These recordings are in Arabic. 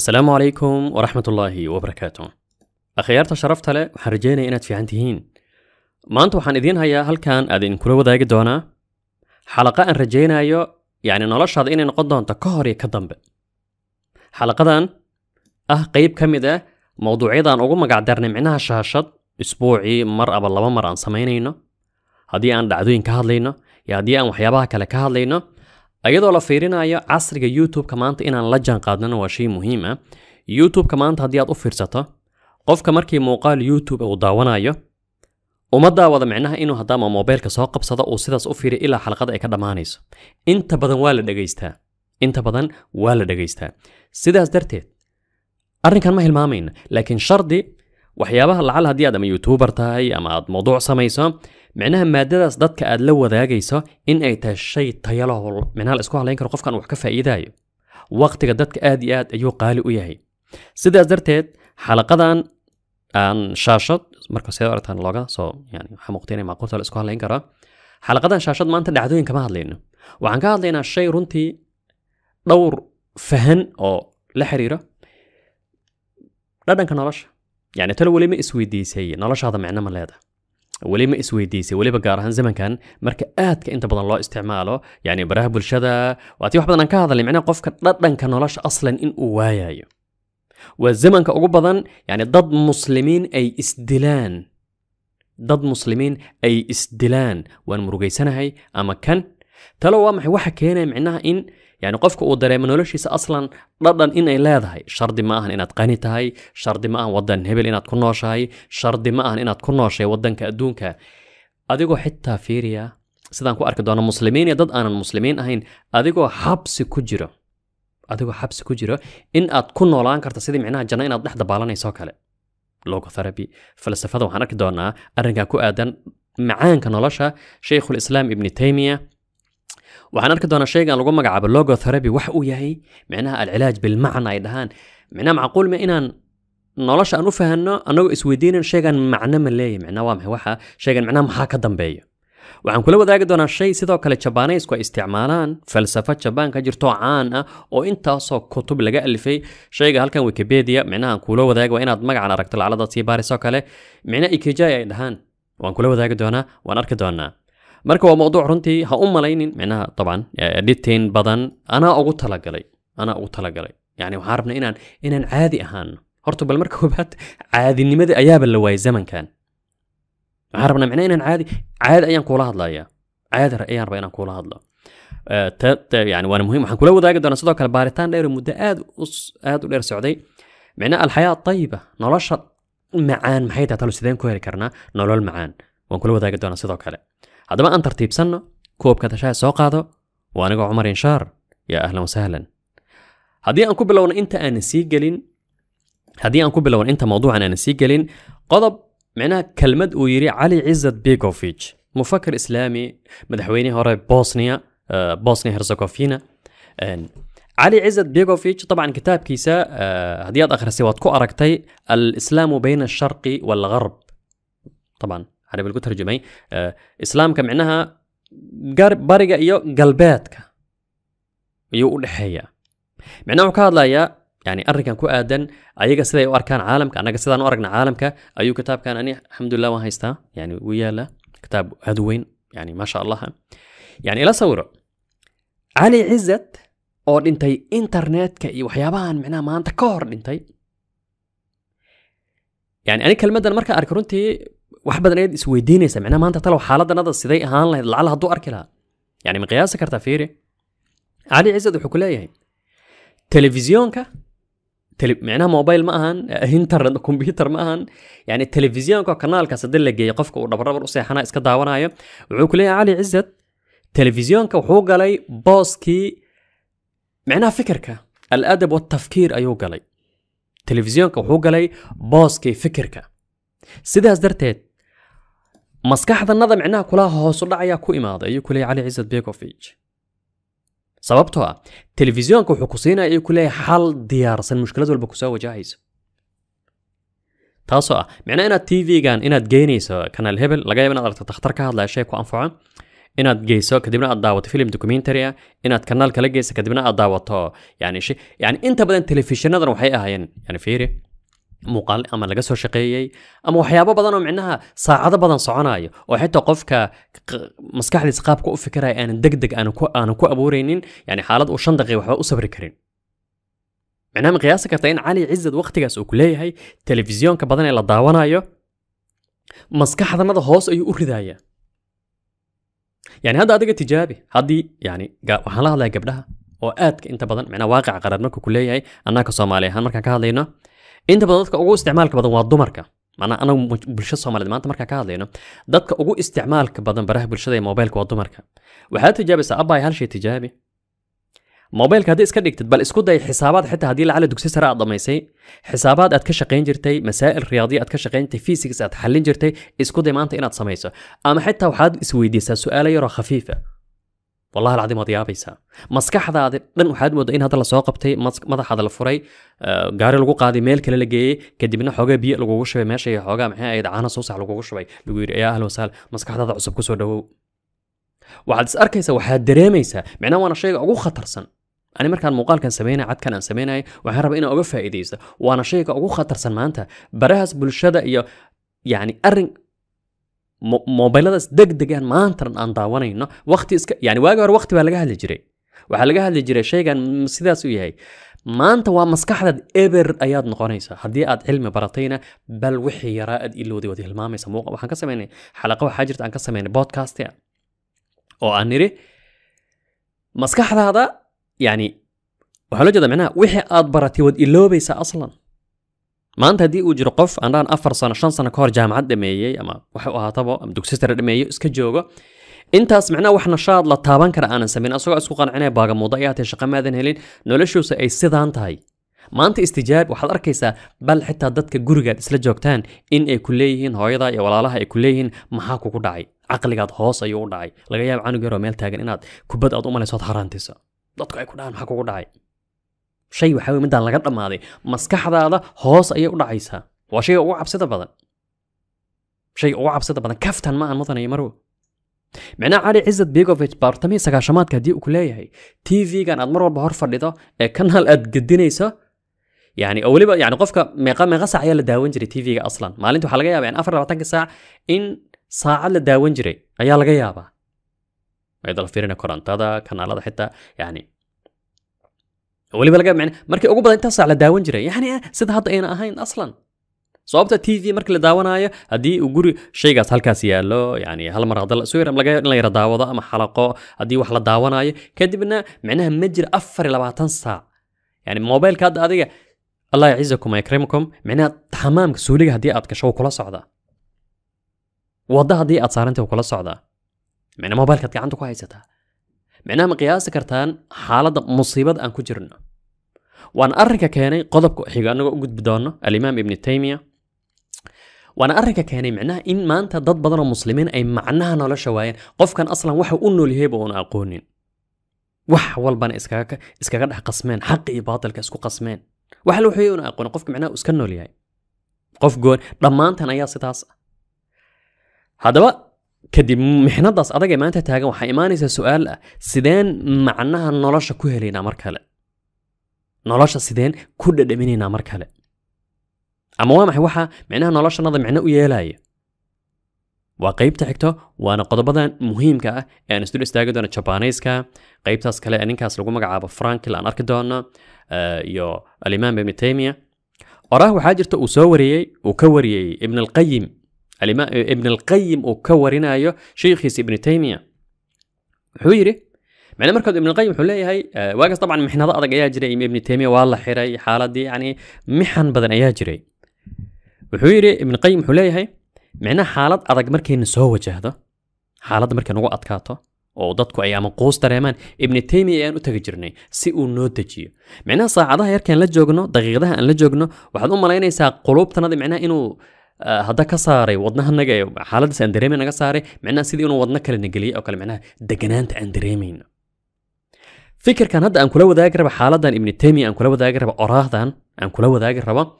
السلام عليكم ورحمة الله وبركاته أخيار تشرفت له وحرجينا إنت في عندي هين ما أنتو حان هيا هل كان أذين كل وضايق دونا حلقة أن رجينا يو يعني نلاش هذا إني نقضى أنت كهري كدنب حلقة أن أه قيب كم إذا موضوع أيضا أقول ما قاعد درني معناها شاشد أسبوعي مرة بالله مرة أن سمينا هذي أن دعوين كهذا لينا يا يعني دي أن وحيابها كلا كهذا لينا iyadoo la fiirinayo casriga youtube-ka maanta inaan la jaan qaadnana waa shay muhiim ah youtube-ka maanta haddii aad u fiirsato qofka markii muuqaal youtube uu daawanayo uma daawada micnaha inuu haddaama mobeylka soo qabsado uu sidaas u fiiriyo ilaa xalqada ay ka dhammaanayso inta badan waa la dhegaystaa inta badan waa la dhegaystaa sidaas darteed arrinkan ma hilmaamayna laakiin shardi waxyaabaha lacal haddii aad ama youtuber tahay ama aad mawduuc samayso micnaha maadadaas dadka aad la wadaagayso in ay tahay shay taya lahool micnaha la isku halayn karo qofkan wax ka faa'iidaayo waqtiga dadka aad iyo aad ayuu qaali u yahay sidaas darteed xalaqadan aan shaashad marka sidee aragtaan looga soo yani waxaa muuqata inay macquulta la isku halayn karaa xalaqadan shaashad maanta dhacdooyin kama hadlayno waxaan ka hadlaynaa shay runtii dhowr fahan oo la xiriira dhadhanka nolosha yani talo welima isweydiisay noloshaada micno ma leedahay weliba isweydiisay weliba gaar ahaan zamankan marka aadka inta badan loo isticmaalo yani baraha bulshada waatii wax badan aan ka hadalnay micnaha qofka dhadhanka nolosha aslan in uu waayayo waa zamanka ugu badan yani dad muslimiin ay isdilaan dad muslimiin ay isdilaan waan murugaysanahay ama kan talo waa maxay waxa keenaya micnaha in يعني قفك او دري منولوشيس اصلا ضدن ان اي شرد ما ماه ان شرد ما ماه ودن هبل ان اتكنوشهي شردي ماه ان اتكنوشهي ودن كادونك اديغو حتى فيريا سيدان كو اركدو انا مسلمين يا ضد انا المسلمين اهين اديغو حبس كجيرو اديغو حبس كجيرو ان اتكنولان كارتا سيدي معناها جانا ان اتدحد بالاني سوكالي لوغو ثيرابي فلسفه وحنا كدونا ارنكا كو ادن معان كنولشا شيخ الاسلام ابن تيميه waxaan arki doonaa shaygan lagu magacaabo logotherapy wax uu yahay micnaha alcilaaj bilmacna ay dhahaan micnaha macquul ma inaan nolosha aan u fahanno annagoo isweydiinan shaygan macno ma leeyahy micnaha waa maxay waxa shaygan micnaha maxaa ka dambeeya waxaan kula wadaagi doonaa shay sidoo kale jabaanaysku ay isticmaalaan falsafo jabaan ka jirto caan ah oo intaasoo kutub laga alifay shayga halkan wikipedia micnahaan kuula wadaagi waa inaad magacan aragto lacaladaad sii baarisoo kale micnaha ikijai ay dhahaan waan kula wadaagi doonaa waan arki doonaa marka waa mawduuc runtii ha u malaynin micnaha dabcan editin badan anaa ugu talagalay anaa ugu talagalay yani waxaan rabnaa inaan inaan caadi ahaano horta bal marka koobaad caadinimada ayaaba la waayay zamankan waxaan rabnaa micnaha inaan caadi caadi ayaan kuula hadlayaa caadi ayaan rabaa inaan kuula hadlo يعني وانا مهم حنقول له ذاك انا صدق البارتان دير مده اد اد دير سعودي معناه الحياه طيبه نولش معان محيتها تلو سيدين كو هيري كرنا نولول معان وان كل ذاك انا صدق كله هذا ما أن ترتيب سنة كوب كتشاء سوق هذا وأنا جو عمر إنشار يا أهلا وسهلا هدي أن كوب لو أنت أنا سيجلين هدي أن كوب لو أنت موضوع أنا سيجلين قضب معناه كلمة ويري علي عزة بيكوفيتش مفكر إسلامي مدحويني هوري بوسنيا آه، بوسنيا هرزكوفينا آه علي عزة بيغوفيتش طبعا كتاب كيسا آه، هديات آخر سوات كو أركتي الإسلام بين الشرق والغرب طبعا هذا بالقول ترجمي آه، اسلام كمعناها بارقة إيو قلباتك إيو ودحيا معناه كهذا لا يعني أركان كو آدن أيجا سيدا يو أركان عالمك أنا سيدا أنا أركان عالمك أيو كتاب كان أني الحمد لله وهايستا يعني ويالا كتاب أدوين يعني ما شاء الله يعني إلا صورة علي عزت أو إنتي إنترنت كأي وحيابان معناها ما أنت كور إنتي يعني أنا كلمة مركا أركرونتي wax badan ayaad isweydiinaysaa micnaha maanta talow xaaladanada siday ahaan lahayd lacala hadduu arki lahaa yani ma kartaa fiiri cali cisad wuxuu ku leeyahay telefisyoonka micnaha mobile ma ahan internet combyuter ma ahan yani telefisyoonka kanaalkaas haddii la geeyo qofka uu dhabarrabar u iska daawanayo wuxuu ku leeyahay cali cisad telefisyoonka wuxuu galay booskii micnaha fikirka aladab watafkiir ayuu galay telefisyoonka wuxuu galay booskii fikirka sidaas darteed maskaxdanada micnaha kulaha hoosudhac ayaa ku imaaday ayuu ku cali cisad bekofij sababtoo ah telefisyoonka wuxuu ku siinaya ayuu ku xal diyaarsan mushkilad walba kusoo wajahaysa taasoo ah micnaha inaad t v-gan inaad geynayso kanaal hebel laga yaaba inaad aragto takhtar ka hadlaya shay ku anfaco inaad geyso kadibna aad daawato film documentary ah inaad kanaalka la geyso kadibna aad daawato yani yani inta badan telefishanadan waxay ahaayeen yani fiiri muuqaal ama laga soo shaqeeyey ama waxyaabo badan oo micnaha saacado badan soconayo oo xitaa qofka maskaxdiisa qaabka u fikiraya aanan deg deg aanan ku abuuraynin yani xaalad uu shan daqiiqa waxba u sabri karin micnaha ma qiyaasi karta in cali cizad waqtigaas uu ku leeyahay telefisyoonka badan ee la daawanayo maskaxdanada hoos ayuu u ridayaa yani hadda adiga tijaabi haddii yani waxaan la hadlaya gabdhaha oo aadka inta badan micnaha waaqaca qaraar marka ku leeyahay annaka soomaali ahaan markaan ka hadlayno inta badan dadka ugu isticmaalka badan waa dumarka maanaa anagu bulshada soomaaliyeed maanta markaa ka hadlayno dadka ugu isticmaalka badan baraha bulshada ee moobaylka waa dumarka waxaad tijaabaysaa abaay hal shay tijaabi moobaylka haddii iska dhigtid bal isku day xisaabaad xitaa haddii lacala dugsi sare aad dhamaysay xisaabaad aad ka shaqayn jirtay masaa'il riyaadiya aad ka shaqayn jirtay physics aad xallin jirtay isku day maanta inaad samayso ama xitaa waxaad isweydiisaa su'aalo yaroo khafiifa والله العظيم هذا يابيسا مسكح هذا من واحد مود إن هذا السواق بتي مسك ماذا هذا الفري آه، قاري لقو قادي ميل كله لجي كدي منه حاجة بيئة لقو وش ماشي حاجة معها أيد عانا صوص على لقو وش في لقوير يا أهل وسهل مسكح هذا عصب كسر ده وعد سأر كيسا واحد دراميسا معناه وأنا شيء أقو خطر سن أنا مر كان مقال كان سمينا عاد كان سمينا وحنا ربينا أقو فائدة وأنا شيء أقو خطر سن ما أنت برهس بالشدة يعني أرن moobiladaas degdegan maantan aan daawanayno wati iska yani waagi hore waqti baa laga hadli jiray waxaa laga hadli jiray shaygan sidaas u yahay maanta waa maskaxdaad eber ayaad noqonaysaa haddii aad cilmi baratayna bal wixii yaraa aad ilowday waad hilmaamaysa muuqa waxaan ka samaynay xalaqa waxaa jirta aan ka samaynay podcast oo aan nidhi maskaxdaada yani waxaa loo jeeda micnaha wixii aad baratay waad iloobaysaa aslan maanta haddii uu jiro qof andhaan afar sano shan sano ka hor jaamacad dhameeyey ama waxu ahaataba ama dugsi sare iska joogo intaas macnaha wax nashaad la taaban kara aanan samayn asagoo isku qancinaya baagamuudo ay ahatee shaqa maadan helin noloshuusa ay sidaan tahay maanta istijaab waxaad arkaysaa bal xitaa dadka gurigaad isla joogtaan in ay ku leeyihiin hooyadaa iyo walaalaha ay ku leeyihiin maxaa kugu dhacay caqligaad hoos ayuu u dhacay laga yaaba canug yaroo meel taagan inaad kubad aad u malaysood haraantisa dadku ay ku dhahaan maxaa kugu dhacay shay waxaa wey midaan laga dhammaaday maskaxdaada hoos ayay u dhacaysaa waa shayga ugu cabsida badan shayga ugu cabsida badan kaftan ma aan mudanayo marwo micnaha cali cisad begovich baa hortamii sagaashamaadka haddii uu ku leeyahay t v-gan aad mar walba hor fadhido ee kanaal aad gedinayso يعني او لبا يعني قفك ميقا ميقا ساعة يلا داون جري تي في اصلا ما انتو حلقة يابا يعني افر لباتانك ساعة ان ساعة لداون جري ايا لقا يابا ايضا لفيرنا كورانتادا كان على حتى يعني weliba laga micna markii ugu badan intaasaa la daawan jiray yani sida hadda ayna ahayn aslan sababta t v marka la daawanaayo haddii uu guri shaygaas halkaas yaallo yani hal mar hadda isu yar laga in la yara daawado ama xalaqo haddii wax la daawanaayo kadibna micnaha ma jira afar iyo labaatan saac yani mobilka hadda adiga allah yacizakum yakrimkum micnaha tamaamka suuliga haddii aad gasho wuu kula socdaa wadda haddii aad saarantay wuu kula socdaa micnaa mobilkaad gacanta ku haysataa معناها مقياس كرتان حالد مصيبة أن كجرنا وأنا أرك كاني قضب حيق أنا بدانا الإمام ابن تيمية وأنا أرك كاني معناه إن ما أنت ضد بدر المسلمين أي معناها نولا شوايا قف كان أصلا وحو أنه اللي هيبو أنا أقولين وح والبان إسكاك إسكاك ده قسمين حق إباطل كاسكو قسمين وحلو حي أنا أقول قف معناه أسكنه لي قف قول لما أنت أنا يا ستاس هذا بقى kadib mixnadaas adagee maanta taagan waxaa imaanaysa su-aal ah sideen macnaha nolosha ku helaynaa mar kale nolosha sideen ku dhadhaminaynaa mar kale ama waa maxay waxaa micnaha noloshanada micno u yeelaya waa qaybta xigto waana qodobadan muhiimka ah ee aan isdul istaagi doono jabaanayska qaybtaas kale ee ninkaas lagu magacaabo frankil aan arki doono iyo alimaam ibni taymia oraah waxaa jirta uu soo wariyey uu ka wariyey ibn alqayim الإمام ابن القيم وكورنايو شيخ ابن تيميه حويري معنى مركز ابن القيم حلي هاي آه، واقص طبعا محن هذا اضق ياجري ابن تيميه والله حري حاله دي يعني محن بدن ياجري وحويري ابن القيم حلي هاي معنى حالة اضق مركز نسوه جهده حالة مركز نوع اتكاته او دادكو ايام قوس تريمان ابن تيمية ايان يعني او تغجرني سي او نو دجي معناه ساعدها يركن لجوغنو دقيق ده ان لجوغنو وحد امال ايان ايسا قلوب تنادي معناه انو آه، هذا كساري وضنها النجاي حالا دس اندريمي نجا ساري معنا سيدي انو وضنا كلا او كلا معنا دقنانت اندريمي فكر كان هذا ان كلاو داقرب حالا دان ابن تيمي ان كلاو داقرب اراه دان ان كلاو داقرب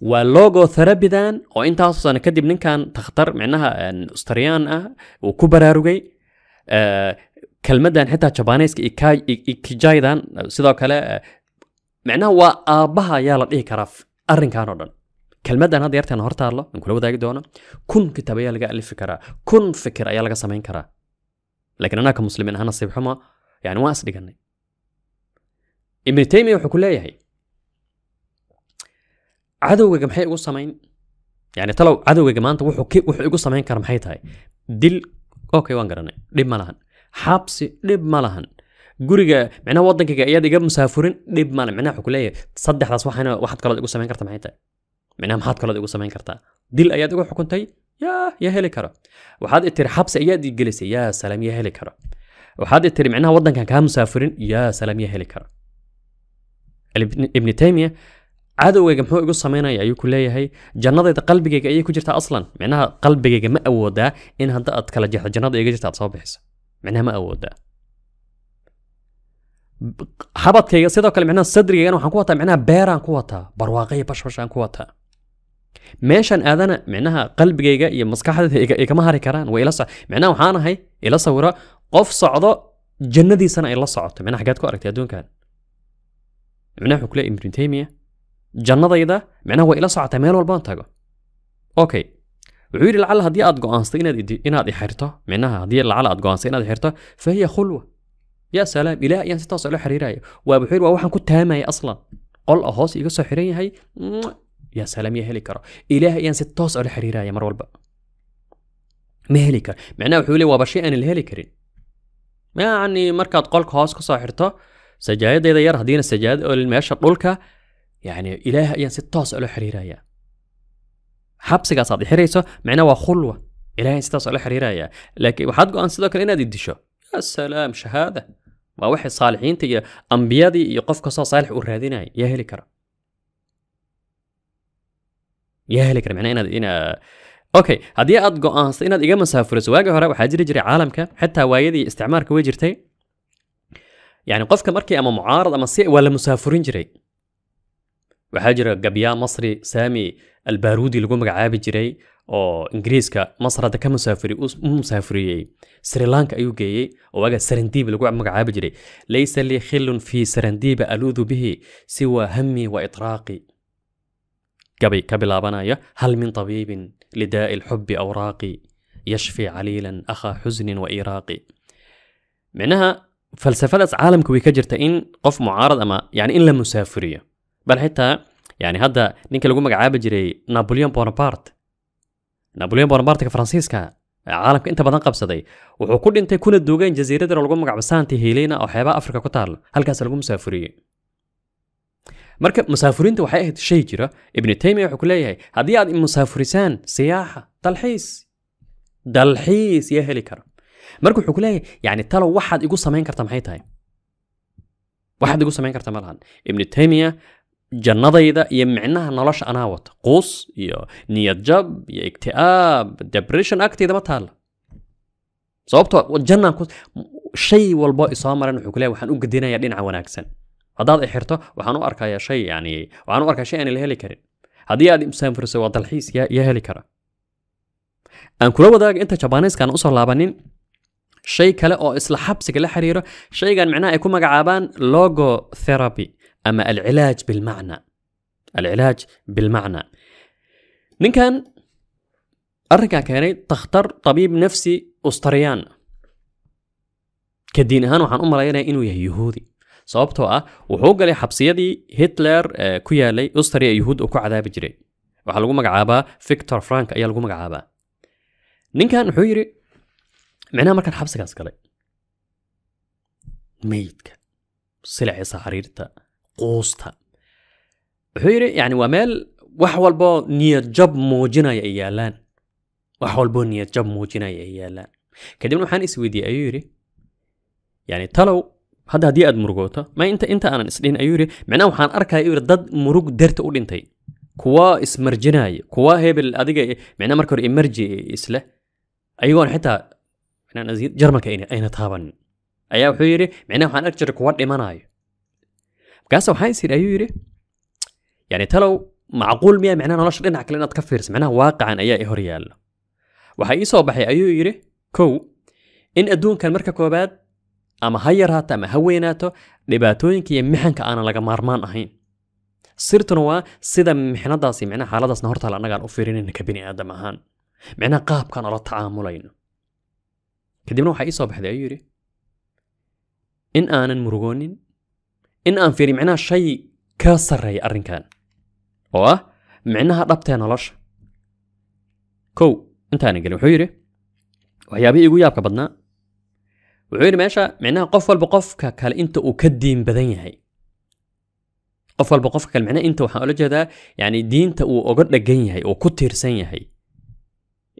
واللوغو ثرابي دان او انت اصوص انا كدب نين كان تختار معناها ان استريان اه وكبرا روغي اه كلمة دان حتى شبانيسك اكاي اكجاي دان سيدو كلا اه وابها يالا ايه كراف ارن كانو دان kelmaddan hadda yarteen hor taalla aan kula wadaagi doono kun kitaab ayaa laga alifi karaa kun fikir ayaa laga samayn karaa laakiin annaga ka muslimiin aha nasiib xumo yani waan isdhiganay ibnu taymiya wuxuu ku leeyahay cadowgaga maxay igu samayn yani talow cadowgaga maanta wuxuu igu samayn kara maxay tahay dil okay waan garanay dhib ma lahan xabsi dhib ma lahan guriga micnaha waddankayga ayaad iga musaafurin dhib ma lahan micnaha wuxuu ku leeyahay saddexdaas waxaad kaloo igu samayn karta maxay tahay micnaha maxaad kalood ugu samayn kartaa dil ayaad uga xukuntay yaa yaa heli karo waxaad itiri xabsi ayaad igelisay yaa salaam yaa heli karo waxaad itiri micnaha waddankan kaa musaafirin yaa salaam yaa heli karo ibni taymiya cadowgayga muxuu igu samaynaya ayuu ku leeyahay jannadayda qalbigayga ayay ku jirtaa aslan micnaha qalbigayga ma awoodaa in hadda aad kala jeexdo jannada iga jirta aad soo bixiso micnaha ma awoodaa habadkayga sidoo kale micnaha sadrigaygana waxaan ku wataa micnaha beeraan ku wataa barwaaqo iyo bashbashaan ku wataa meeshan aadana micnaha qalbigayga iyo maskaxdayda ay kama hari karaan way ila micnaha waxaan ahay ila sawira qof socdo jannadiisana ay la socoto micnaha xaggaad ku aragtay adduunkan micnaha wuxuu kuleeyahy ibnu taymiya jannadayda micnaha waa ila socotaa meel walbaan tago okay wuxuu yidhi lacalla haddii aad go'aansatay inaad inaad ixirto micnaha haddii lacalla aad go'aansatay inaad ixirto fa hiya khulwa yaa salaam ilaah ayaan si toos loo xiriiraya waa wuxuu yidhi waa waxaan ku taamaya aslan qol oo hoos iga soo xiran yahay يا سلام يا هليكر إله ينسى ستوس على حريرة يا مرول بقى ما هليكر معناه حولي وبشيء أن ما يعني مركات قولك هاسك صاحرته سجايد إذا يره دين السجاد أو الماشى قولك يعني إله ينسى التوس على حريرة يا حبس قصاد حريسه معناه وخلوة إله ينسى ستوس على حريرة يا لكن وحد قان سيدك إن دي دشة يا سلام شهادة ووحي صالحين تيجي iyo يقف iyo صالح kastoo يا هليكر yaa kara macnaha inaad ina okay haddii aad go-aansa inaad iga masaafuriso waagi hore waxaa jiri jiray caalamka xitaa waayadii isticmaalka way jirtay yani qofka markii ama mucaarad ama si waa la musaafurin jiray waxaa jira gabyaa masri saami albaruudi lagu magacaabi jiray oo ingiriiska masr hadda ka musaafuri u musaafuriyey srilanka ayuu geeyey oo waaga sarandiib lagu magacaabi jiray laysa lii khilun fii sarandiiba aluudu bihi siwa hami wa itraaqi كبلابنايا هل من طبيب لداء الحب أوراقي يشفي عليلا أخا حزن وإيراقي معناها فلسفة عالم كوي كجرت إن قف معارض أما يعني إن لم مسافرية بل حتى يعني هذا نينك لقوم عاب جري نابليون بونابارت نابليون بونابارت كفرانسيسكا caalamka انت بدن qabsaday wuxuu أنت dhintay kuna duugeen jasiiradda lagu magacaabo سانتي هيلينا أو xeebaha afrika ku taalla halkaas lagu marka musaafuriinta waxay ahayd shay jira ibnu taymiya wuxuu ku leeyahay haddii aad musaafurisaan siyaaxa dalxiis dalxiis yaa heli kara marka wuxuu ku leeyahay yani talow waxaad igu samayn karta maxay tahay waxaad igu samayn karta ma lahan ibnu taymiya jannadayda iyo micnaha nolosha anaa wata quus iyo niyad jab iyo igti'aab depression agtayda ma taalla sababto jannaan shay walbo isoo maran wuxuu ku leeyahay waxaan u gedinayaa dhinaca wanaagsan haddaad ixirto waxaan u arkayaa shay yani waxaan u arkaa shay aan la heli karin haddii aad musaanfirso waa dalxiis yaa yaa heli kara aan kula wadaaga inta jabaaniiskaan usoo laabanin shay kale oo isla xabsiga la xiriiro shaygan micnaha ay ku magacaabaan logo therapy ama alcilaaj bilmacna alcilaaj bilmacna ninkan arrinkaa keenay takhtar tabiib nafsi ustariyaan ka diin ahaan waxaan u malaynayaa inuu yahay yuhuudi sababtoo ah wuxuu galay xabsiyadii hitler ku yaalay ustaria yuhuud uu ku cadaabi jiray waxaa lagu magacaabaa victor frank ayaa lagu magacaabaa ninkan wuxuu yidhi micnaha markaan xabsigaas galay meydka silacisa xariirta quusta wuxuu yidhi yani waa meel wax walboo niyad jab muujinaya ay yaalaan wax walboo niyad jab muujinaya ay yaalaan kadibna waxaan isweydiiyey ayuu yidhi yani talow hadda haddii aad murugooto ma inta inta aanan isdhihin ayuu yidhi micnaha waxaan arkaya yuu dad murug darta u dhintay kuwa ismarjinaaya kuwa hebel adiga micnaha marka hore emerji isleh ayagoon xitaa jarmalka ayna taabanin ayaa wuxuu yidhi micnaha waxaan arki jiray kuwa dhimanayo markaasa waxaan is yidhi ayuu yidhi yani talow macquul miyaa micnaha nolosha dhinac kale inaad ka fiirsa micnaha waaqacan ayaa i hor yaalla waxaa ii soo baxay ayuu yidhi kow in adduunkan marka koobaad ama ha yaraato ama ha weynaato dhibaatooyinka iyo mixanka aanan laga maarmaan ahayn sirtuna waa sida mixnadaasi micnaha xaaladaasna hortaale annagaan u fiirinayna ka bini aadam ahaan micnaha qaabkaan ola tacaamulayno kadibna waxaa ii soo baxday ayuu yidhi in aanan murugoonin in aan fiirin micnaha shay ka sarreeya arrinkan oo ah micnaha dhabtee nolosha kow intaana gelin wuxuu yidhi waxyaabihii igu yaabka badnaa wuxuu yidhi meesha micnaha qof walba qofka kale inta uu ka diin badan yahay qof walba qofka kale micnaha inta waxaan ola jeedaa yani diinta uu oga dhagan yahay oo ku tiirsan yahay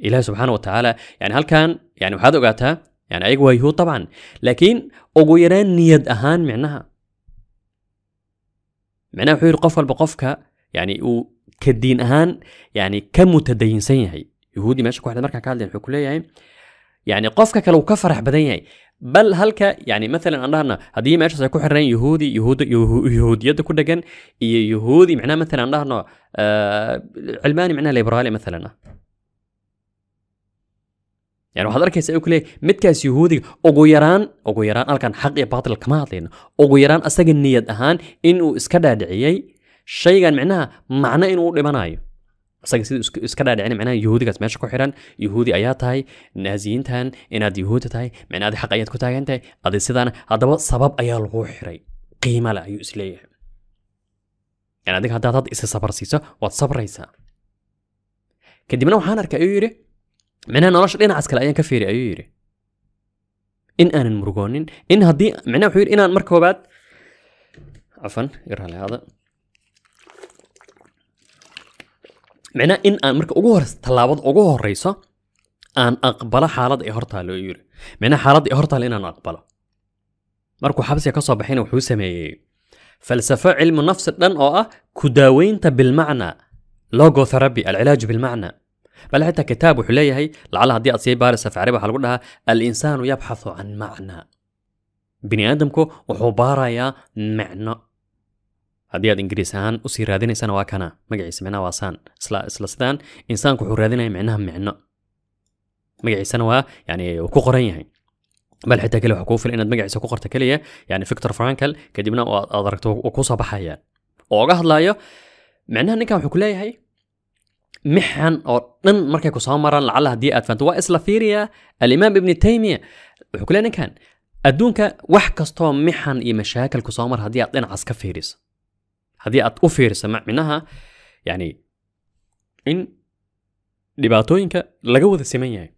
ilaah subxaana watacaala yani halkan yani waxaad ogaataa yani ayaga waa yuhuud dabcan laakiin ugu yaraan niyad ahaan micnaha micnaha wuxuu yidhi qof walba qofka yani uu ka diin ahaan yani ka mutadayinsan yahay yuhuudii meesha ku xidhay markaan ka hadlayn wuxuu ku leeyahay yani qofka kale uu ka farax badan yahay بل هالك يعني مثلا أنا هنا هذه ماشي سيكون حرين يهودي يهود يهودي يهود كده جن يهودي معناه مثلا أنا هنا آه علماني معناه ليبرالي مثلا يعني واحد أركي سيقول لي مت كاس يهودي أقول يران أقول يران هل كان حق يباطل كما أعطينا أقول يران أستقل نية أهان إنه إسكدا دعيي شيء معناه معناه إنه لبنايه isaga siduu iska dhaadhicin micnaha yuhuudigaas meesha ku xiran yuhuudi ayaa tahay naaziyiintan inaad yuhuudda tahay micnaa adi xaq ayaad ku taagan tahay adi sidaana haddaba sabab ayaa laguu xiray qiimale ayuu isleeyahay yani adiga haddaad hadda isi sabarsiiso waad sabraysaa kadibna waxaan arkay ayuu yidhi micnaha nolosha dhinacaas kale ayaan ka fiiray ayuu yidhi in aanan murugoonin in haddii micnaha wuxuu yidhi inaan mar koobaad cafan iraleada micnaha in aan marka ugu hor tallaabada ugu horeyso aan aqbalo xaaladda ee hortaalo yiri micnaha xaaladda ee hortaalo inaan aqbalo markuu xabsiga kasoo baxayna wuxuu sameeyey falsafo cilmu nafsi dhan oo ah ku daaweynta bilmacnaa logotherapy alcilaaj bilmacnaa bal xitaa kitaab wuxuu leeyahay lacala haddii aad sii baaraysa facri waxaa lagu dhahaa alinsaanu yabxathu can macnaa bini aadamku wuxuu baarayaa micno haddii aad ingiriis ahaan usii raadinaysana waa kana magaciisa micnaha waa saan isla sidaan insaanku wuxuu raadinaya micnaha micno magaciisana waa yani ku qoran yahay bal xitaa keliya waxa kuu fila inaad magaciisa ku qorta keliya yani victor frankl kadibna aad aragto uu baxayaan oo uga hadlaayo micnaha ninkan wuxuu ku leeyahay mixan oo dhan markay ku maraan lacalla haddii aad fahanto waa isla fiiriya alimaam ibni taymiya wuxuu ku leeyahay ninkan adduunka wax kastoo mixan iyo mashaakil ku mar haddii aad dhinacaas ka fiiriso هذه أتوفر سمع منها يعني إن دباتوينك لقوة السمية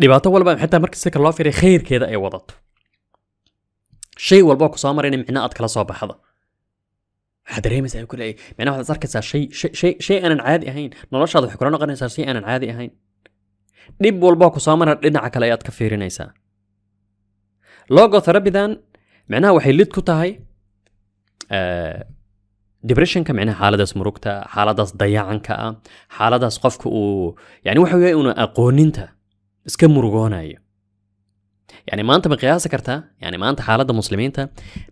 دباتو ولا حتى مركز سكر لافير خير كذا أي وضط شيء والباكو سامر يعني معناه أتكلا صوب هذا هذا ريم زي كل أي معناه هذا صارك شيء شيء شيء شيء أنا عادي هين نرش هذا حكرا نقدر نسار شيء أنا عادي هين دب والباكو سامر لنا عكلايات كفير نيسا لوجو ثربي ذان معناه وحيلتكو تهاي debressionka micnaha xaaladaas murugta xaaladaas dayacanka ah xaaladaas qofka uu yani waxa weya una aqooninta iska murugoonayo yani maanta ma qiyaasi kartaa yani maanta xaaladda muslimiinta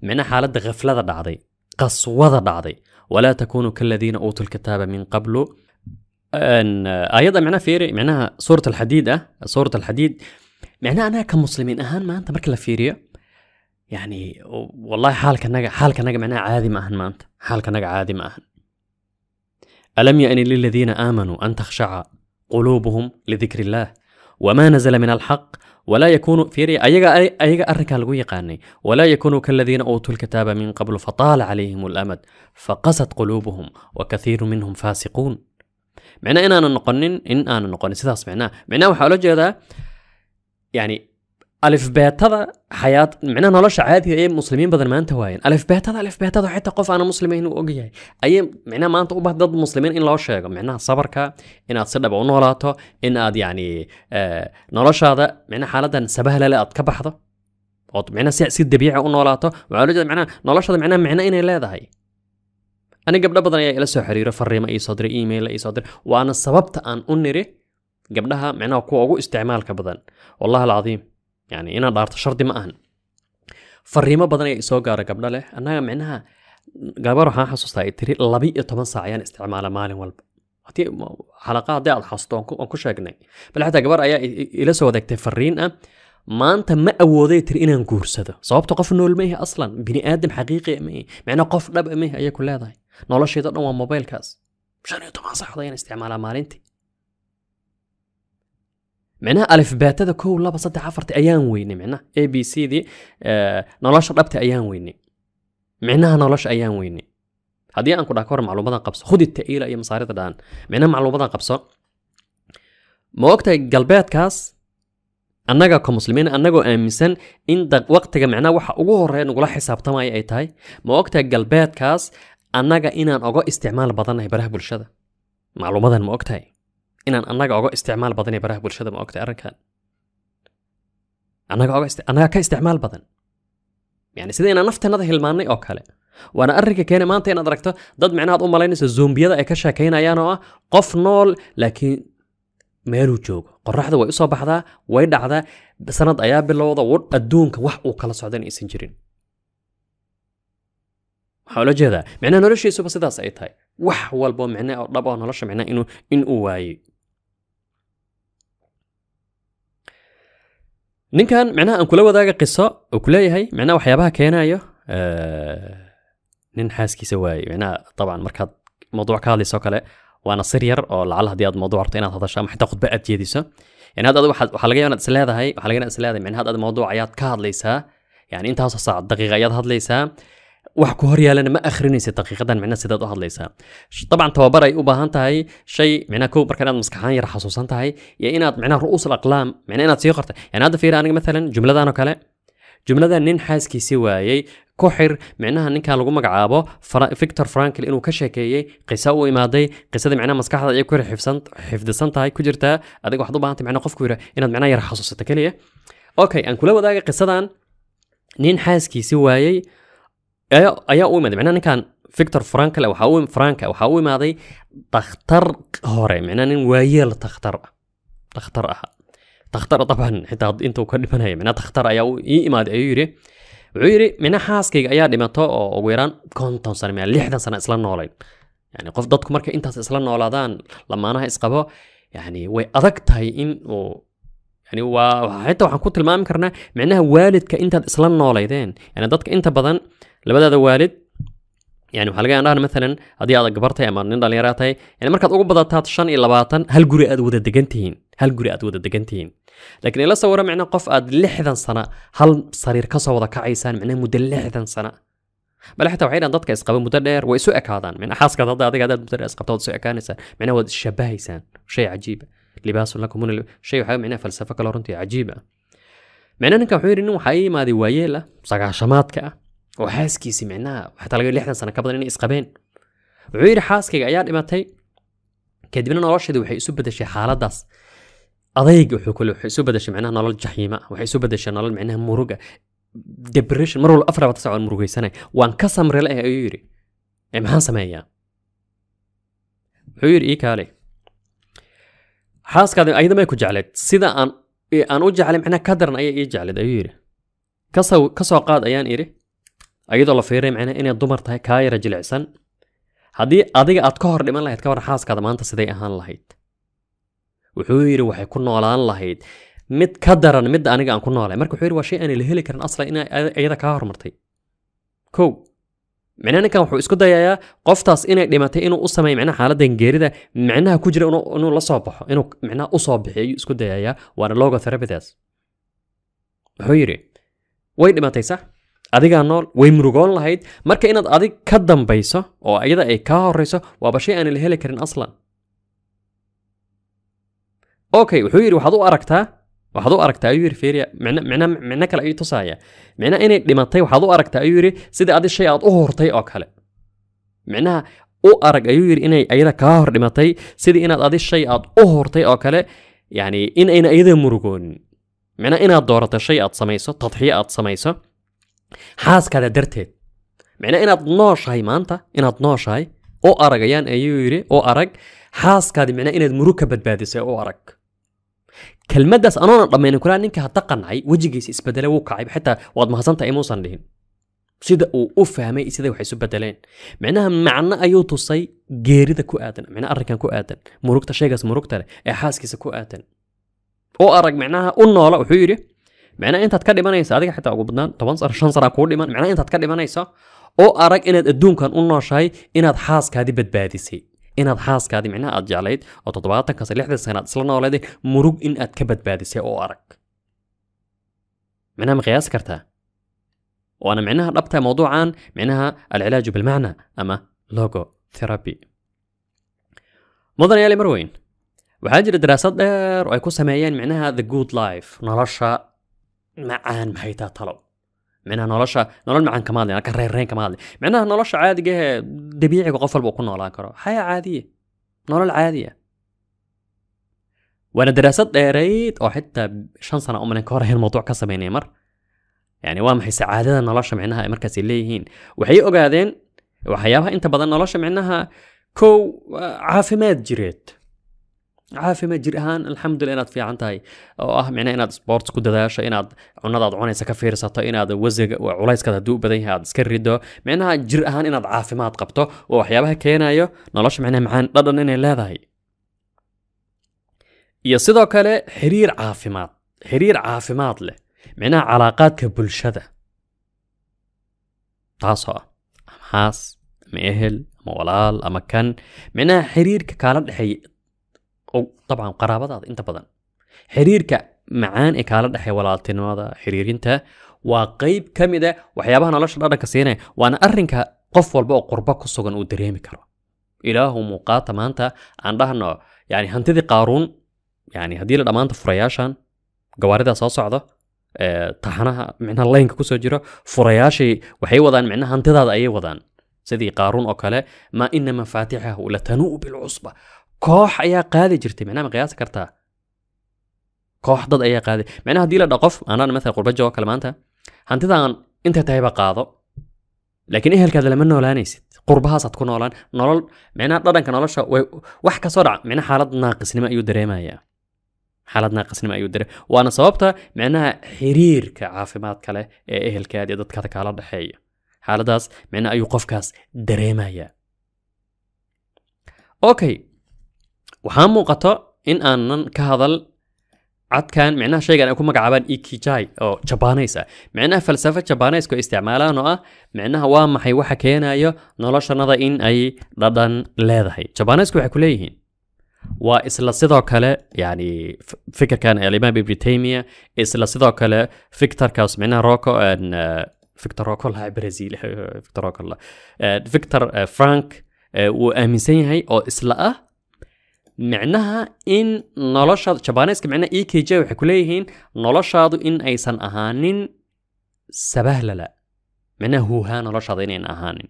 micnaha xaaladda khaflada dhacday qaswada dhacday walaa takunuu kaladiina uutuu lkitaaba min qablu aayadda micnaha fiiri micnaha suurat alxadiid ah suurat alxadiid micnaha anaga ka muslimiin ahaan maanta marka la fiiriyo يعني والله حالك نجا حالك نجا معناه عادي ما أهن ما أنت حالك نجا عادي ما أهن ألم يأن للذين آمنوا أن تخشع قلوبهم لذكر الله وما نزل من الحق ولا يكون ري أيجا أيجا أرنك القوي ولا يكون كالذين أوتوا الكتاب من قبل فطال عليهم الأمد فقست قلوبهم وكثير منهم فاسقون معناه إن أنا نقنن إن أنا نقنن سيداس معناه معناه وحاول جدا يعني ألف بيتها حياة معنا نلاش عادي أي مسلمين بدل ما أنت وين ألف بيتها ألف بيتها حتى قف أنا مسلمين وأجي أي معنا ما أنت أبه ضد مسلمين إن لاش هيك معنا صبرك إن أتصير أبو نولاته إن أد يعني آه نلاش هذا معنا حالة سبها لا أتكبح هذا وط معنا سيء سيد دبيعة ونولاته وعلى جد معنا نلاش هذا معنا معنا إن لا هذا هي أنا قبل بدنا إلى سحريرة فريمة أي صدر إيميل أي صدر وأنا سببت أن أنري قبلها معنا كو أقو استعمال كبدا والله العظيم yani inaad dhaarto shardi ma ahan fariimo badan ayaa isoo gaara gabdho leh annaga micnaha gabar waxaan xasuustaa ay tiri laba iyo toban saac ayaan isticmaala maalin walba hadii xalaqa haddii aad xasuusto aan ku sheegnay bal xataa gabar ayaa ila soo wadaagtay fariin ah maanta ma awooday tiri inaan guursado sababto qof nool ma ihi aslan bini aadam xaqiiqi ma ihi micnaa qof dhab ma ihi ayay ku leedahay nolosheeda dhan waa mobaylkaas shan iyo toban saacdood ayaan isticmaalaa maalintii micnaha alifbaatada kow laba saddex afarta ayaan weyne micnaha a b c dii nolosha dhabta ayaan weyne micnaha nolosha ayaan weyne haddii aan ku dhaha ka hor macluumadan qabso khudi ta'iila iyo masaarida dhaan micnaha macluumadan qabso ma ogtahay galbeedkaas annaga ka muslimiin annagoo aaminsan in waqtiga micnaha waxa ugu horreya nagula xisaabtamaya ay tahay ma ogtahay galbeedkaas annaga inaan oga isticmaal badannahay baraha bulshada macluumadan ma ogtahay inaan annaga oga isticmaal badana baraha bulshada ma ogtay arrinkan annaga ka isticmaal badan yani sida inaan nafteenada hilmaanay oo kale waana arrinka keena maanta inaad aragto dad micnahaad u malaynayso zoombiyada ay ka sheekaynayaan oo ah qof nool laakiin meeluu joogo qoraxda way usoo baxdaa way dhacdaa sanad ayaa bilowda adduunka wax uu kala socdan aysan jirin waxaa ula jeedaa micnaha noloshiisuba sidaas ay tahay wax walbo micne oo dhab oo nolosha micnaha inuu in waayey ninkan macnaha aan kula wadaaga qiso oo ku leeyahay macnaha waxyaabaha keenayo nin xaaskiisa waaye macnaha dabcan markaad mawduuc ka hadlayso kale waana sir yar oo lacala haddii aad mawduuc rabto inaad hadasho ama xitaa khudba aad jeediso yani hadda waxaa laga yaaba inaad isleedahay waxaa laga yaaba inaad isleedahay macnaha hadda mawduuc ayaad ka hadlaysaa yani intaasoo saac daqiiqa ayaad hadlaysaa wax ku hor yaalana ma akhrinaysid daqiiqadan micnaha sidaad u hadlaysaa dabcan tababar ay u baahan tahay shay micnaha kow marka inaad maskaxaan yar xasuusan tahay iyo inaad micnaha ru'uus alaqlaam micnaha inaad sii qorta yani hadda fiiri aniga maalan jumladan oo kale jumladan nin xaaskiisi waayey ku xir micnaha ninka lagu magacaabo victor frankl inuu ka sheekeeyey qisa u imaaday qisada micnaha maskaxda ayay ku yar xifdisan tahay ku jirtaa adiga waxaad u baahantay micnaha qofku yira inaad micnaha yar xasuusato keliya okay aan kula wadaaga qisadan nin xaaskiisi waayey ayaa u imaaday micnaha ninkan victor frankl waxaa franka waxaa u imaaday dakhtar hore micnaha nin waayeel dakhtar ah dakhtar ahaa dakhtar daban xitaa intuu ka dhimanaya micnaha dakhtar ayaa ii imaaday ayuu yidhi wuxuu yidhi micnaha xaaskayga ayaa dhimato oo ugu yaraan konton sano micnaha lixdan sano isla noolayn yani qof dadku markay intaas isla noolaadaan lamaanaha isqabo yani way adag tahay in uu يعني وحتى وحنكون تلمام كرنا معناها والد كإنت إسلام نولايدين يعني ضدك إنت بدن لبدا والد يعني هل جاي نار مثلا هذه هذا قبرته أما نين دال يراتي يعني مركز أقوى بدأ تاتشان إلا باتن هل جري أدود الدجنتين هل جري أدود الدجنتين لكن إلا صورة معنا قف أد لحذا سنة هل صرير كسر وضع كعيسان معنا مد لحذا سنة بل حتى وعيدا ضدك إسقاب مدرر وإسوأك هذا من أحس كذا ضد هذا قاعد مدرر إسقاب تود سوأك أنسى معنا ود شبه إنسان شيء عجيب لباس ولا من شيء حي معنا فلسفة كلارنتي عجيبة معنا إنك إنه حي ما ذي ويله سقى شماتك waxaaskiisii micnaha waxaa talaga lixdan sano ka badan inay isqabeen wuxuu yidhi xaaskayga ayaa dhimatay kadibna nolosheedu waxay isu bedeshay xaaladaas adayg wuxuu kule waxay isu bedeshay micnaha nolol jaxiima waxay isu bedeshay nolol micnaha muruga depression mar walba afar labatan saac waan murugaysanay waan ka samrele eh ayuu yidhi ee maxaan sameeyaa wuxuu yidhi ii kaale xaaskaadi ayada may ku jecleed sida aan aan u jeclay micnaha ka daran ayaa ii jecleed ayuu yidhi kasoo qaad ayaan idhi ayadoo la fiiriya micna inay dumar tahay kaayara jilicsan haddii adiga aad ka hor dhiman lahayd ka war xaaskaada maanta siday ahaan lahayd wuxuu yidhi waxay ku noolaan lahayd mid ka daran midda aniga aan ku noolay marka wuxuu yidhi waa shay aanay la heli karin asla in iyada kaa hormartay kow micnaha ninkan wuxuu isku dayayaa qoftaas inay dhimatay inuu u sameeyo micnaha xaaladan geerida micnaha ku jira inuu la soo baxo inuu micnaha u soo bixiyo ayuu isku dayayaa waana logotherapidaas wuxuu yidhi way dhimatay sax adigaa nool way murugoon lahayd marka inaad adig ka dambayso oo iyada ay kaa horrayso waaba shay aan la heli karin aslan okay wuxuu yidhi waxaad u aragtaa waxaad u aragtaa ayuu yidhi fiiriya micno micno micno kale ayuu tusaaya micno inay dhimatay waxaad u aragtaa ayuu yidhi sidii adi shay aad u hortay oo kale micnaha u arag ayuu yidhi inay ayada kaa hor dhimatay sidii inaad adi shay aad u hortay oo kale yacni in ayna ayada murugoonin micnaha inaad doorato shay aad samayso tadxiye aad samayso xaaskaada darteed micnaa inaad nooshahay maanta inaad nooshahay oo aragayaan ayuu yidhi oo arag xaaskaadi micnaa inaad murug ka badbaadisay oo arag kelmaddaas anoonan dhammaynin kulaa ninka hadda qancay wejigiisa isbedele wuu kacay xitaa waad mahadsantahay imuusan dhihin sida uu u fahmay iyo wax isu bedeleen micnaha macno ayuu tusay geerida ku aadan micnaha arrinkan ku aadan murugta sheegaas murugta leh ee xaaskiisa ku aadan oo arag micnaha u noola wuxuu yidhi macnaa intaad ka dhimanaysa adiga xitaa ugu badnaan toban sar shan saraa kuu dhiman macnaa intaad ka dhimanaysa oo arag inaad adduunkan u nooshahay inaad xaaskaadii badbaadisay inaad xaaskaadii micnaha aad jeclayd oo toddobaatankas lixdan sanaad isla nooleeday murug in aad ka badbaadisay oo arag معناها مقياس كرتها وانا معناها ربطها موضوع عن معناها العلاج بالمعنى اما لوجو ثيرابي مدن يالي مروين وحاجر دراسات دير ويكون سمايين معناها the good life نرشا macaan maxay taa talow micnaha nolosha nolol macaan kama hadlin ka reerreyn kama hadlin micnaha nolosha caadiga ee dabiiciga qof walba ku noolaan karo xayaa caadiya nolol caadiya waana daraasad dheerayd oo xitaa shan sano umanan ka hor ahayn mawduuc ka samaynay mar yani waa maxay sacaadada nolosha micnaha ay markaasi leeyihiin waxay ogaadeen waxyaabaha inta badan nolosha micnaha kow caafimaad jireed caafima jir ahaan alxamdulila inaad fiican tahay oo ah micnaa inaad sports ku dadaasho inaad cunadaad cunaysa ka fiirsato inaad wasig culayskaad hadduu u badan yahay aad iska rido micnaha jir ahaan inaad caafimaad qabto oo waxyaabaha keenayo nolosha micnaha macaan dhadhan inay leedahay iyo sidoo kale xiriir caafimaad xiriir caafimaad leh micnaha calaaqaadka bulshada taasoo ah ama ama ehel ama walaal ama kan micnaha xiriirka kaala dhexeeya dabcan qaraabadaada inta badan xiriirka macaan ee kaala dhexey walaaltinimada xiriirinta waa qayb ka mid a ah waxyaabaha nolosha dhadhanka siinaya waana arinka qof walba oo qurbo ku sugan uu dareemi karo ilaahu muuqaata maanta aan dhahno yani hantidii qaaruun yani haddii la dhammaanta furayaashan gawaarida soo socda taxanaha micnaha laynka kusoo jiro furayaashii waxay wadaan micnaha hantidaada ayay wadaan sidii qaaruun oo kale maa ina mafaatixahu latanuu bilcusba koox ayaa qaadi jirtay macnaha ma qiyaasi kartaa koox dad ayaa qaaday macnaha haddii la dha anaan maalan qurba joogo kale maanta hantidaan inta tahayba qaado laakiin ehelkaad lama noolaanaysid qurbahaasaad ku noolaan nolol macnaha dhadhanka nolosha wax kasoo dhac macnaha xaalad naaqisnimo ayuu dareemayaa xaalad naaqisnimo ayuu dareem waana sababta macnaha xiriirka caafimaad kale ee ehelkaad iyo dadkaad kaala dhexeeya xaaladaas macnaha ayuu qofkaas dareemayaa okay waxaa muuqato in aanan ka hadal cadkan micnaha shaygan ay ku magacaabaan ikijai oo jabaneys ah micnaha falsafo jabaneysku ay isticmaalaan oo ah micnaha waa maxay waxa keenayo noloshanada in ay dhadhan leedahay jabaneysku waxay ku leeyihiin waa isla sidoo kale yani fikirkan alimaam ibni taymia isla sidoo kale victorkaas micnaha roko victor roko lahaa brazil victor roko victor frank wuu aaminsan yahay oo isla ah معناها إن نلاشة شبانيسك معناها إي كي جي وحكوليهين نلاشة إن أيسان أهانين سبهلة لا معناها هو ها نلاشة إن أهانين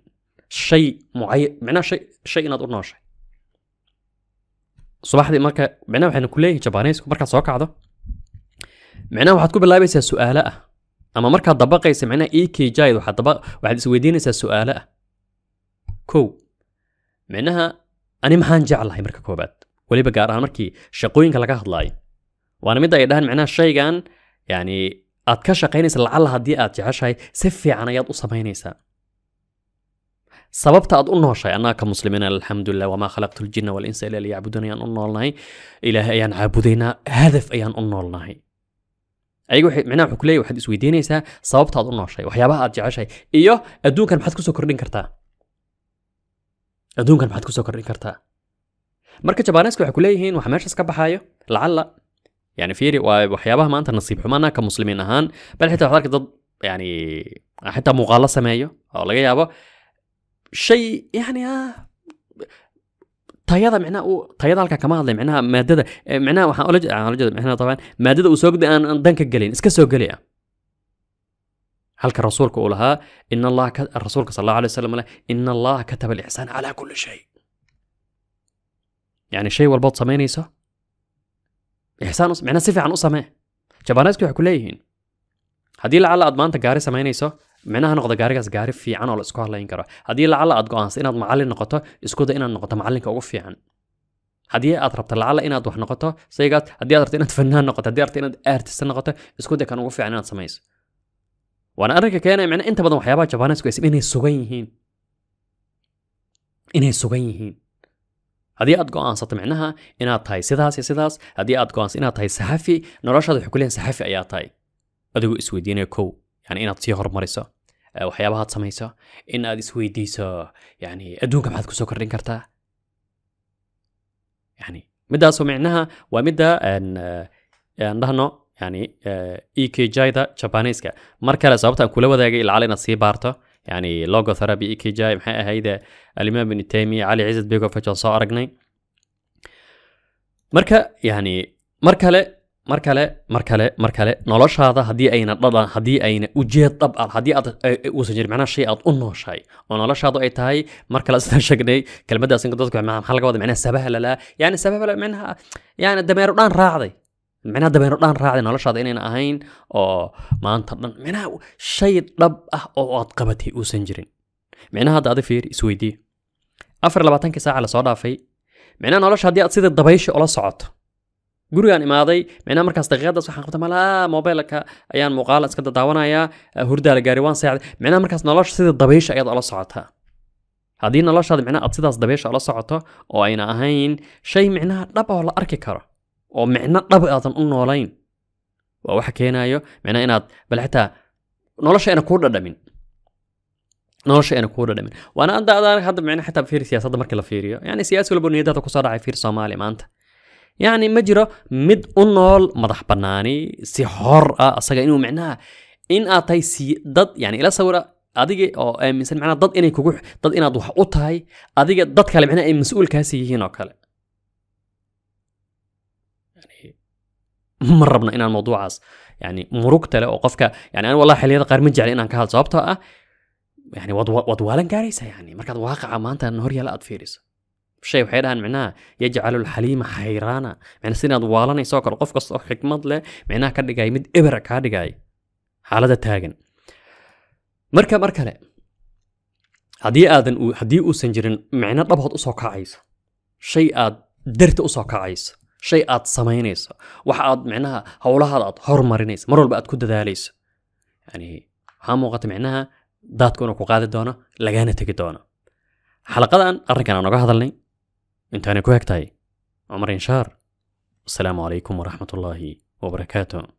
شيء معين معناها شيء شيء نظر ناشا صباح دي مركا معناها وحنا كليه شبانيسك مركا سوكا عدو معناها وحد كوب اللابي سيا سؤالة أما مركا الضباقة يسمعنا إي كي جاي وحد ضباق وحد سويدين سيا سؤالة كو معناها أنا مهان جعلها مركا كوبات weliba gaar ahaan markii shaqooyinka laga hadlaayo waana midda ay dhahaan micnaha shaygan yani aad ka shaqaynaysa lacalla haddii aad jeceshahay si fiican ayaad u samaynaysaa sababta aad u nooshahay annaga muslimiin alxamdulilah wamaa khalaqtu ljina walinsa ila liyacbuduun ayaan u noolnahay ilaahay ayaan caabudaynaa hadaf ayaan u noolnahay ayaga micnaha wuxuu kuleeyahy waxaad isweydiinaysaa sababta aad u nooshahay waxyaabaha aad jeceshahay iyo adduunkan maxaad kusoo kordhin kartaa adduunkan maxaad kusoo kordhin kartaa marka jabaneska waxay ku leeyihiin wax meeshaas ka baxaaya lacala yani fiiri waa waxyaabaha maanta nasiib xumaana ka muslimiin ahaan bal xitaa waxaad dad yani xitaa muuqaalo sameeyo oo laga yaabo shay yani ah tayada micnaha uu tayada halkaa kama hadlay micnaha maadada micnaha waxaan ola waxaan ola jeeda micnaha taban maadada uu soo gday aan dan ka gelin iska soo geli ah halka rasuulka uu lahaa in allah rasuulka sal allahu alay wasalam le in allaha kataba alixsaan calaa kulli shay يعني shay walbaad samaynaysa ixsaan micnaa si fiican u samee jabaaneysku waxay ku leeyihiin haddii lacalla aad maanta gaari samaynayso micnaha noqda gaarigaas gaari fiican oo la isku hadlayn karo haddii lacalla aad go'aansa inaad macallin noqoto iskuda inaad noqoto macallinka ugu fiican haddii aad rabto lacalla inaad wax noqoto saygaas haddii aad rabto inaad fannaan noqoto haddii rabto inaad aartista noqoto iskuda kan ugu fiican inaad samayso waana arrinka keenaya micnaa inta badan waxyaabaha jabaaneysku ay inay sugan yihiin inay sugan yihiin haddii aad go'aansato micnaha inaad tahay sidaas iyo sidaas haddii aad go'aansato inaad tahay saxafi noloshaada wuxuu ku saxafi ayaa tahay adigoo isweydiinaya kow yani inaad sii horumariso waxyaabahaad samayso in aad isweydiiso yani adduunka maxaad kusoo kordhin kartaa yani midaasoo micnaha waa midda aan dhahno yani e k jida jabaaniiska mar kale sababta aan kula wadaagay ilaala inaad sii baarto yani logotherapy e maxay ahayd alimaam ibni taymiya cali cizad bego fajan soo aragnay marka yani mar kale mar kale mar kale mar kale noloshaada haddii ayna dhadhan haddii ayna ujeed dhab ah haddii aad e, e, uusan jirin macnaha shay aad u nooshahay oo noloshaadu ay tahay mar kale sidaan sheegnay kelmaddaas dadku maxaa laga wada macnaha sabaha yani sabaha macnaha yani dameero dhan raacday micnaha dabeeno dhaan raacda noloshaada inayna ahayn oo maanta dhan micnaha shay dhab ah oo aad qabatay uusan jirin micnaha hadda adi fiir isweydiiye afar labaatankii saaca lasoo dhaafay micnaha nolosha haddii aad sida dabaysha ula socoto gurigaan imaaday micnaha markaas daqiiqadaas waxaan qabta malaa mobilka ayaan muuqaala iska dadaawanayaa ah, hurdaala gaari waan seexday micnaha markaas nolosha sida dabaysha ayaad ula socotaa haddii noloshaada micnaha aad sidaas dabaysha ula socoto oo ayna ahayn shay micnaha dhab ah oo la arki karo oo micno dhab aadan u noolayn waa waxa keenayo micnaa inaad bal xataa nolosha ayna kuu dhadhamin nolosha ayna kuu dhadhamin waana anda hadda micna xataa fiir siyaasadda markii la fiiriyo yani siyaasi walba niyadaada kusoo dhacay fiir soomaaliya maanta yacni ma jiro mid u nool madax bannaani si hor ah asaga inuu micnaha in aad tahay si dad yani ila sawira adiga oo aaminsan macnaha dad inay kugu dad inaad wax u tahay adiga dad kale micnaha ay mas-uulkaasi yihiin oo kale ma rabno inaan mawduucaas yani murugta leh oo qofka yani an wallahi xilliyada qaar ma jecla inaan ka hadlo sababtoo ah yani waad waad waalan gaaraysaa yani markaad waaqaca maanta horyaala aad fiiriso shay waxay dhahaan micnaha yajcalu lxaliima xayraana micna sidaad waalanaysa oo kale qof kastoo xikmad leh micnaha ka dhigaya mid ebera kaa dhigaya xaaladda taagan marka mar kale haddii aadan haddii uusan jirin micno dhabood usoo kacayso shay aad darta usoo kacayso shay aad samaynayso wax aad micnaha howlahaad aad hormarinaysa mar walba aad ku dadaalayso yani waxaa muuqata micnaha daadku inuu ku qaadi doono lagaana tegi doono xalaqadan arrinkan aan oga hadalnay intaanay ku heg tahay cumar inshaar wasalaamu calaykum waraxmat ullaahi wabarakaatu